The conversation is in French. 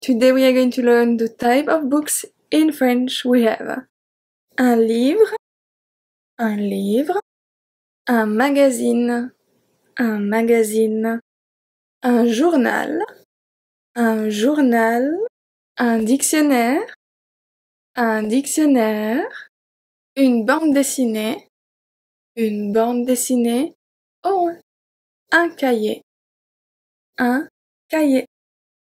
Today we are going to learn the type of books in French we have. Un livre, un livre, un magazine, un magazine, un journal, un journal, un dictionnaire, un dictionnaire, une bande dessinée, une bande dessinée, oh, un cahier, un cahier.